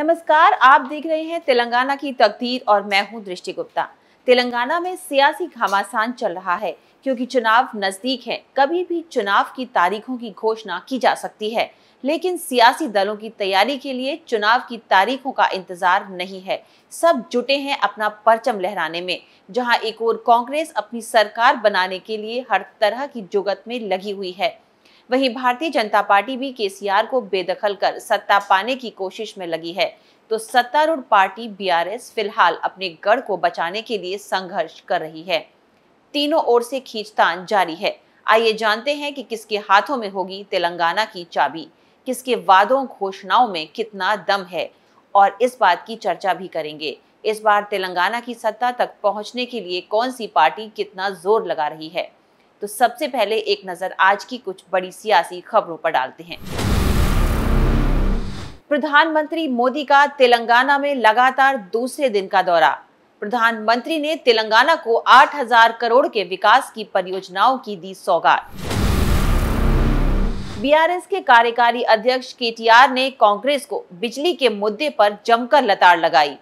नमस्कार आप देख रहे हैं तेलंगाना की तकदीर और मैं हूं दृष्टि गुप्ता तेलंगाना में सियासी घमासान चल रहा है क्योंकि चुनाव नजदीक है कभी भी चुनाव की तारीखों की घोषणा की जा सकती है लेकिन सियासी दलों की तैयारी के लिए चुनाव की तारीखों का इंतजार नहीं है सब जुटे हैं अपना परचम लहराने में जहां एक ओर कांग्रेस अपनी सरकार बनाने के लिए हर तरह की जुगत में लगी हुई है वहीं भारतीय जनता पार्टी भी केसीआर को बेदखल कर सत्ता पाने की कोशिश में लगी है तो सत्तारूढ़ पार्टी बीआरएस फिलहाल अपने गढ़ को बचाने के लिए संघर्ष कर रही है तीनों ओर से खींचतान जारी है आइए जानते हैं कि किसके हाथों में होगी तेलंगाना की चाबी किसके वादों घोषणाओं में कितना दम है और इस बात की चर्चा भी करेंगे इस बार तेलंगाना की सत्ता तक पहुंचने के लिए कौन सी पार्टी कितना जोर लगा रही है तो सबसे पहले एक नज़र आज की कुछ बड़ी सियासी खबरों पर डालते हैं प्रधानमंत्री मोदी का तेलंगाना में लगातार दूसरे दिन का दौरा प्रधानमंत्री ने तेलंगाना को 8000 करोड़ के विकास की परियोजनाओं की दी सौगात बीआरएस के कार्यकारी अध्यक्ष के ने कांग्रेस को बिजली के मुद्दे पर जमकर लताड़ लगाई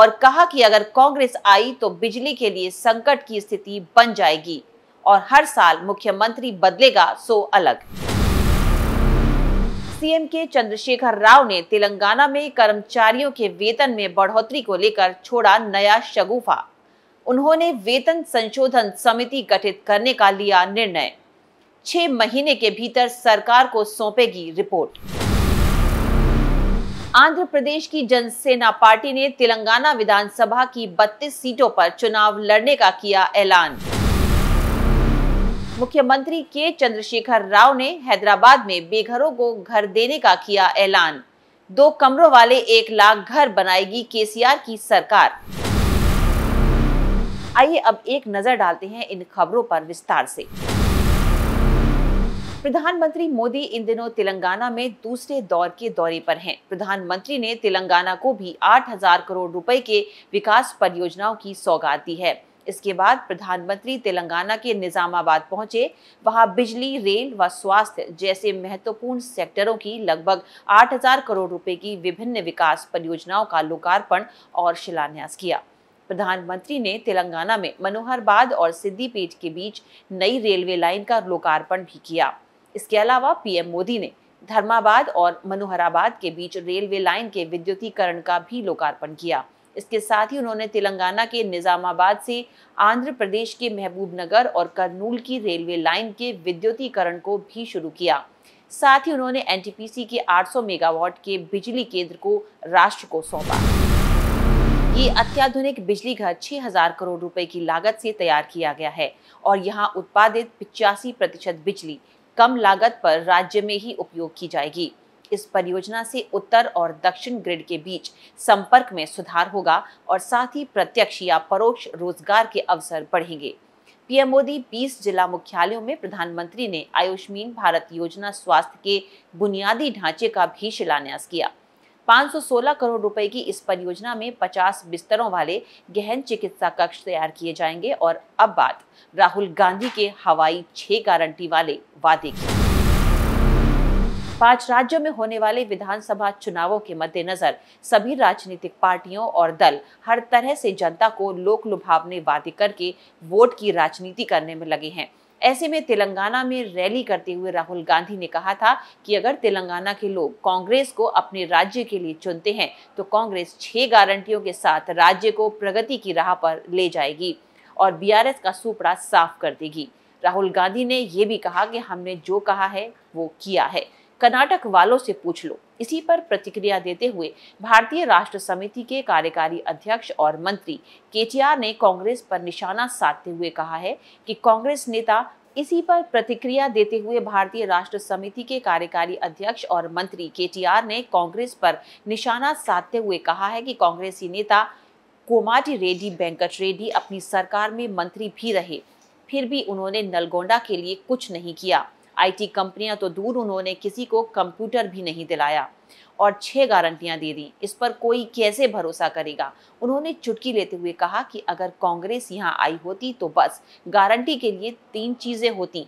और कहा कि अगर कांग्रेस आई तो बिजली के लिए संकट की स्थिति बन जाएगी और हर साल मुख्यमंत्री बदलेगा सो अलग सीएम के चंद्रशेखर राव ने तेलंगाना में कर्मचारियों के वेतन में बढ़ोतरी को लेकर छोड़ा नया शगुफा उन्होंने वेतन संशोधन समिति गठित करने का लिया निर्णय छह महीने के भीतर सरकार को सौंपेगी रिपोर्ट आंध्र प्रदेश की जनसेना पार्टी ने तेलंगाना विधानसभा की 32 सीटों पर चुनाव लड़ने का किया ऐलान मुख्यमंत्री के चंद्रशेखर राव ने हैदराबाद में बेघरों को घर देने का किया ऐलान दो कमरों वाले एक लाख घर बनाएगी केसीआर की सरकार आइए अब एक नजर डालते हैं इन खबरों पर विस्तार से प्रधानमंत्री मोदी इन दिनों तेलंगाना में दूसरे दौर के दौरे पर हैं। प्रधानमंत्री ने तेलंगाना को भी 8000 करोड़ रुपए के विकास परियोजनाओं की सौगात दी है इसके बाद प्रधानमंत्री तेलंगाना के निजामाबाद पहुंचे वहां बिजली रेल व स्वास्थ्य जैसे महत्वपूर्ण सेक्टरों की लगभग 8000 करोड़ रुपए की विभिन्न विकास परियोजनाओं का लोकार्पण और शिलान्यास किया प्रधानमंत्री ने तेलंगाना में मनोहरबाद और सिद्धिपीठ के बीच नई रेलवे लाइन का लोकार्पण भी किया इसके अलावा पीएम मोदी ने धर्माबाद और मनोहराबाद के बीच रेलवे लाइन के विद्युतीकरण का भी लोकार्पण किया इसके साथ ही उन्होंने तेलंगाना के निज़ामाबाद से आंध्र प्रदेश के महबूब नगर और कर्नूल की रेलवे लाइन के विद्युतीकरण को भी शुरू किया साथ ही उन्होंने एनटीपीसी के 800 मेगावाट के बिजली केंद्र को राष्ट्र को सौंपा ये अत्याधुनिक बिजली घर 6000 करोड़ रुपए की लागत से तैयार किया गया है और यहाँ उत्पादित पिचासी प्रतिशत बिजली कम लागत पर राज्य में ही उपयोग की जाएगी इस परियोजना से उत्तर और दक्षिण ग्रिड के बीच संपर्क में सुधार होगा और साथ ही प्रत्यक्ष या परोक्ष रोजगार के अवसर बढ़ेंगे पीएम मोदी 20 जिला मुख्यालयों में प्रधानमंत्री ने आयुष्मान भारत योजना स्वास्थ्य के बुनियादी ढांचे का भी शिलान्यास किया 516 करोड़ रुपए की इस परियोजना में 50 बिस्तरों वाले गहन चिकित्सा कक्ष तैयार किए जाएंगे और अब बात राहुल गांधी के हवाई छह गारंटी वाले वादे की पांच राज्यों में होने वाले विधानसभा चुनावों के मद्देनजर सभी राजनीतिक पार्टियों और दल हर तरह से जनता को लोक लुभावने वादे करके वोट की राजनीति करने में लगे हैं ऐसे में तेलंगाना में रैली करते हुए राहुल गांधी ने कहा था कि अगर तेलंगाना के लोग कांग्रेस को अपने राज्य के लिए चुनते हैं तो कांग्रेस छह गारंटियों के साथ राज्य को प्रगति की राह पर ले जाएगी और बीआरएस का सुपड़ा साफ कर देगी राहुल गांधी ने यह भी कहा कि हमने जो कहा है वो किया है कर्नाटक वालों से पूछ लो इसी पर प्रतिक्रिया देते हुए भारतीय राष्ट्र समिति के कार्यकारी अध्यक्ष और मंत्री के ने कांग्रेस पर निशाना साधते हुए कहा है कि कांग्रेस नेता इसी पर प्रतिक्रिया देते हुए भारतीय राष्ट्र समिति के कार्यकारी अध्यक्ष और मंत्री के ने कांग्रेस पर निशाना साधते हुए कहा है कि कांग्रेसी नेता कोमाटी रेड्डी वेंकट रेड्डी अपनी सरकार में मंत्री भी रहे फिर भी उन्होंने नलगोंडा के लिए कुछ नहीं किया आईटी कंपनियां तो दूर उन्होंने किसी को कंप्यूटर भी नहीं दिलाया और छह गारंटियां दे दी इस पर कोई कैसे भरोसा करेगा उन्होंने चुटकी लेते हुए कहा कि अगर कांग्रेस यहाँ आई होती तो बस गारंटी के लिए तीन चीज़ें होती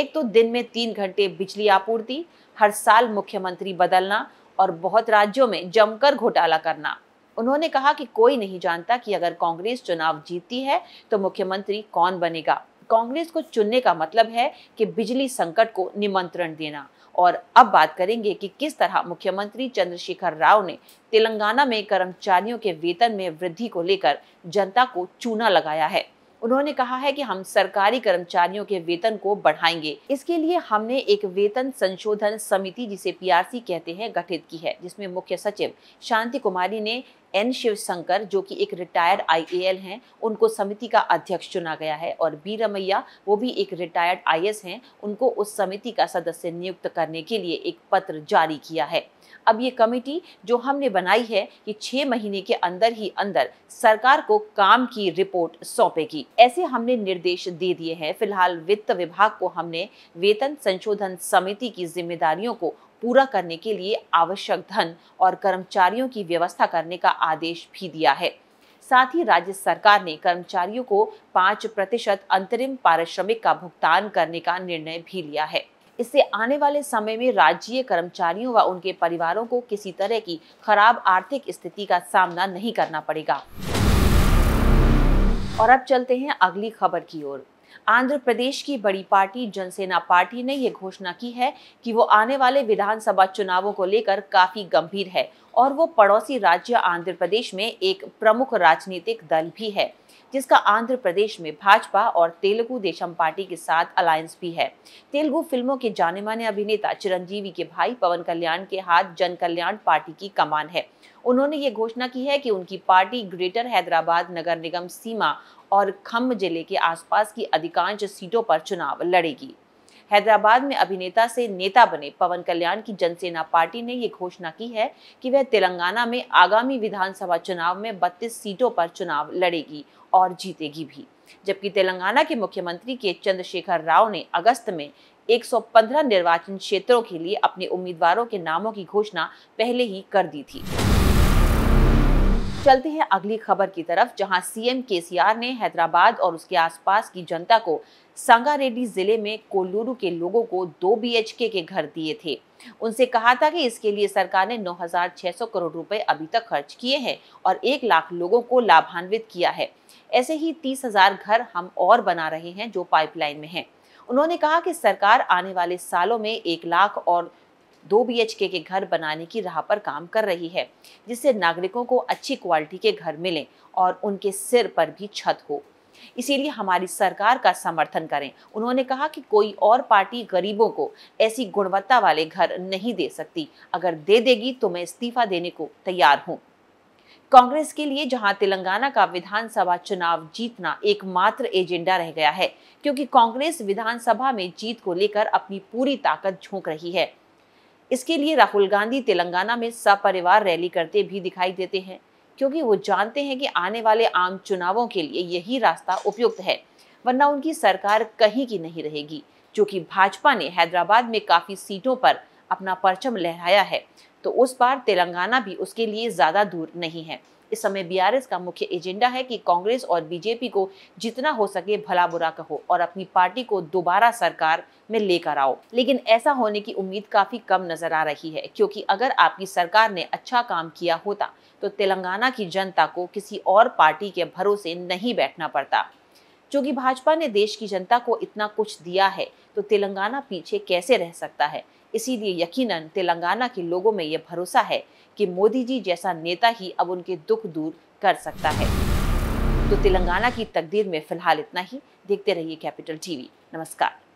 एक तो दिन में तीन घंटे बिजली आपूर्ति हर साल मुख्यमंत्री बदलना और बहुत राज्यों में जमकर घोटाला करना उन्होंने कहा कि कोई नहीं जानता कि अगर कांग्रेस चुनाव जीतती है तो मुख्यमंत्री कौन बनेगा कांग्रेस को चुनने का मतलब है कि बिजली संकट को निमंत्रण देना और अब बात करेंगे कि किस तरह मुख्यमंत्री चंद्रशेखर राव ने तेलंगाना में कर्मचारियों के वेतन में वृद्धि को लेकर जनता को चूना लगाया है उन्होंने कहा है कि हम सरकारी कर्मचारियों के वेतन को बढ़ाएंगे इसके लिए हमने एक वेतन संशोधन समिति जिसे पीआरसी कहते हैं गठित की है जिसमें मुख्य सचिव शांति कुमारी ने एन शिवशंकर जो कि एक रिटायर्ड आईएएल हैं उनको समिति का अध्यक्ष चुना गया है और बी रमैया वो भी एक रिटायर्ड आईएएस हैं उनको उस समिति का सदस्य नियुक्त करने के लिए एक पत्र जारी किया है अब ये कमेटी जो हमने बनाई है ये छः महीने के अंदर ही अंदर सरकार को काम की रिपोर्ट सौंपेगी ऐसे हमने निर्देश दे दिए हैं फिलहाल वित्त विभाग को हमने वेतन संशोधन समिति की जिम्मेदारियों को पूरा करने के लिए आवश्यक धन और कर्मचारियों की व्यवस्था करने का आदेश भी दिया है साथ ही राज्य सरकार ने कर्मचारियों को पाँच प्रतिशत अंतरिम पारिश्रमिक का भुगतान करने का निर्णय भी लिया है इससे आने वाले समय में राज्य कर्मचारियों व उनके परिवारों को किसी तरह की खराब आर्थिक स्थिति का सामना नहीं करना पड़ेगा और अब चलते हैं अगली खबर की ओर आंध्र प्रदेश की बड़ी पार्टी जनसेना पार्टी ने यह घोषणा की है कि वो आने वाले विधानसभा चुनावों को लेकर काफी गंभीर है और वो पड़ोसी राज्य आंध्र प्रदेश में एक प्रमुख राजनीतिक दल भी है जिसका आंध्र प्रदेश में भाजपा और तेलुगु देशम पार्टी के साथ अलायंस भी है तेलुगु फिल्मों के जाने माने अभिनेता चिरंजीवी के भाई पवन कल्याण के हाथ जन कल्याण पार्टी की कमान है उन्होंने ये घोषणा की है कि उनकी पार्टी ग्रेटर हैदराबाद नगर निगम सीमा और खम जिले के आसपास की अधिकांश सीटों पर चुनाव लड़ेगी हैदराबाद में अभिनेता से नेता बने पवन कल्याण की जनसेना पार्टी ने ये घोषणा की है कि वह तेलंगाना में आगामी विधानसभा चुनाव में 32 सीटों पर चुनाव लड़ेगी और जीतेगी भी जबकि तेलंगाना के मुख्यमंत्री के चंद्रशेखर राव ने अगस्त में 115 निर्वाचन क्षेत्रों के लिए अपने उम्मीदवारों के नामों की घोषणा पहले ही कर दी थी चलते हैं अगली खबर की तरफ जहां सीएम केसीआर ने हैदराबाद और उसके आसपास की जनता को संगारेड्डी जिले में कोल्लूरू के लोगों को दो बीएचके के घर दिए थे उनसे कहा था कि इसके लिए सरकार ने 9,600 करोड़ रुपए अभी तक खर्च किए हैं और एक लाख लोगों को लाभान्वित किया है ऐसे ही तीस घर हम और बना रहे हैं जो पाइपलाइन में है उन्होंने कहा कि सरकार आने वाले सालों में एक लाख और दो बी के घर बनाने की राह पर काम कर रही है जिससे नागरिकों को अच्छी क्वालिटी के घर मिलें और उनके सिर पर भी छत हो इसीलिए हमारी सरकार का समर्थन करें उन्होंने कहा कि कोई और पार्टी गरीबों को ऐसी गुणवत्ता वाले घर नहीं दे सकती अगर दे देगी तो मैं इस्तीफा देने को तैयार हूँ कांग्रेस के लिए जहां तेलंगाना का विधानसभा चुनाव जीतना एकमात्र एजेंडा रह गया है क्योंकि कांग्रेस विधानसभा में जीत को लेकर अपनी पूरी ताकत झोंक रही है इसके लिए राहुल गांधी तेलंगाना में सपरिवार रैली करते भी दिखाई देते हैं क्योंकि वो जानते हैं कि आने वाले आम चुनावों के लिए यही रास्ता उपयुक्त है वरना उनकी सरकार कहीं की नहीं रहेगी क्योंकि भाजपा ने हैदराबाद में काफ़ी सीटों पर अपना परचम लहराया है तो उस बार तेलंगाना भी उसके लिए ज़्यादा दूर नहीं है इस समय बीआरएस का मुख्य एजेंडा है कि कांग्रेस और बीजेपी को जितना हो सके भला बुरा कहो और अपनी पार्टी को दोबारा सरकार में लेकर आओ लेकिन ऐसा होने की उम्मीद काफी कम नजर आ रही है क्योंकि अगर आपकी सरकार ने अच्छा काम किया होता तो तेलंगाना की जनता को किसी और पार्टी के भरोसे नहीं बैठना पड़ता क्योंकि भाजपा ने देश की जनता को इतना कुछ दिया है तो तेलंगाना पीछे कैसे रह सकता है इसीलिए यकीनन तेलंगाना के लोगों में यह भरोसा है कि मोदी जी जैसा नेता ही अब उनके दुख दूर कर सकता है तो तेलंगाना की तकदीर में फिलहाल इतना ही देखते रहिए कैपिटल टीवी नमस्कार